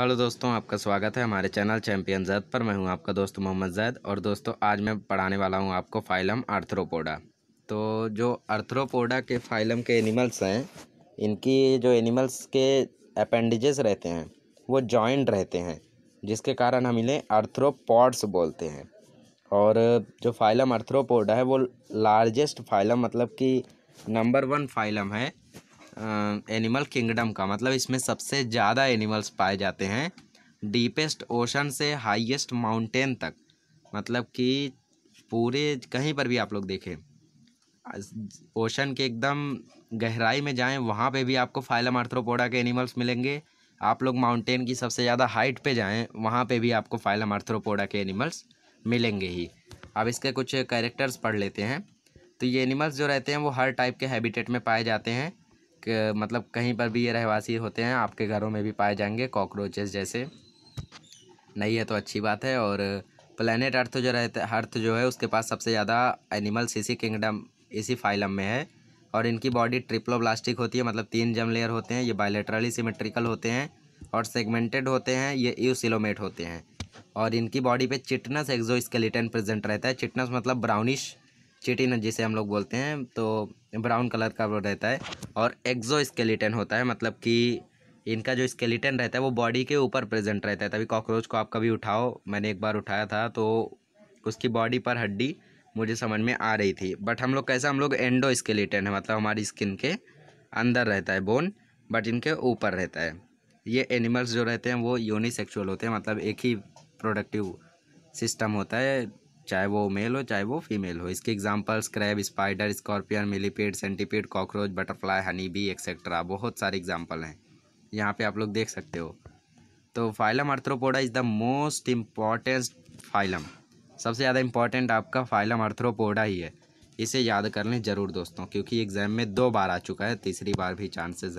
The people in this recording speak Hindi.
हेलो दोस्तों आपका स्वागत है हमारे चैनल चैम्पियन जैद पर मैं हूं आपका दोस्त मोहम्मद जैद और दोस्तों आज मैं पढ़ाने वाला हूं आपको फाइलम आर्थ्रोपोडा तो जो आर्थ्रोपोडा के फाइलम के एनिमल्स हैं इनकी जो एनिमल्स के अपेंडिजेस रहते हैं वो जॉइंट रहते हैं जिसके कारण हम इन्हें आर्थ्रोपॉड्स बोलते हैं और जो फाइलम अर्थ्रोपोडा है वो लार्जेस्ट फाइलम मतलब कि नंबर वन फाइलम है एनिमल किंगडम का मतलब इसमें सबसे ज़्यादा एनिमल्स पाए जाते हैं डीपेस्ट ओशन से हाईएस्ट माउंटेन तक मतलब कि पूरे कहीं पर भी आप लोग देखें ओशन के एकदम गहराई में जाएं वहाँ पे भी आपको फाइलम आर्थ्रोपोडा के एनिमल्स मिलेंगे आप लोग माउंटेन की सबसे ज़्यादा हाइट पे जाएं वहाँ पे भी आपको फाइलम आर्थ्रोपोडा के एनिमल्स मिलेंगे ही अब इसके कुछ कैरेक्टर्स पढ़ लेते हैं तो ये एनिमल्स जो रहते हैं वो हर टाइप के हैबिटेट में पाए जाते हैं मतलब कहीं पर भी ये रहवासी होते हैं आपके घरों में भी पाए जाएंगे कॉकरोचेस जैसे नहीं है तो अच्छी बात है और प्लानट अर्थ जो रहता अर्थ जो है उसके पास सबसे ज़्यादा एनिमल्स इसी किंगडम इसी फाइलम में है और इनकी बॉडी ट्रिपलो प्लास्टिक होती है मतलब तीन जम लेयर होते हैं ये बायोलेट्रली सीमेट्रिकल होते हैं और सेगमेंटेड होते हैं ये यूसिलोमेट होते हैं और इनकी बॉडी पे चिटनस एक्जो स्केलेटन प्रजेंट रहता है चिटनस मतलब ब्राउनिश चिटिन जिसे हम लोग बोलते हैं तो ब्राउन कलर का रहता है और एक्जो स्केलेटन होता है मतलब कि इनका जो स्केलेटन रहता है वो बॉडी के ऊपर प्रेजेंट रहता है तभी कॉकरोच को आप कभी उठाओ मैंने एक बार उठाया था तो उसकी बॉडी पर हड्डी मुझे समझ में आ रही थी बट हम लोग कैसा हम लोग एंडो स्केलेटन है मतलब हमारी स्किन के अंदर रहता है बोन बट इनके ऊपर रहता है ये एनिमल्स जो रहते हैं वो यूनिसेक्चुअल होते हैं मतलब एक ही प्रोडक्टिव सिस्टम होता है चाहे वो मेल हो चाहे वो फीमेल हो इसके examples crab spider scorpion millipede centipede cockroach butterfly honey bee etcetera बहुत सारे एग्जाम्पल हैं यहाँ पे आप लोग देख सकते हो तो phylum arthropoda is the most important phylum सबसे ज़्यादा इम्पॉर्टेंट आपका फाइलम अर्थ्रोपोडा ही है इसे याद कर लें ज़रूर दोस्तों क्योंकि एग्ज़ाम में दो बार आ चुका है तीसरी बार भी चांसेस हैं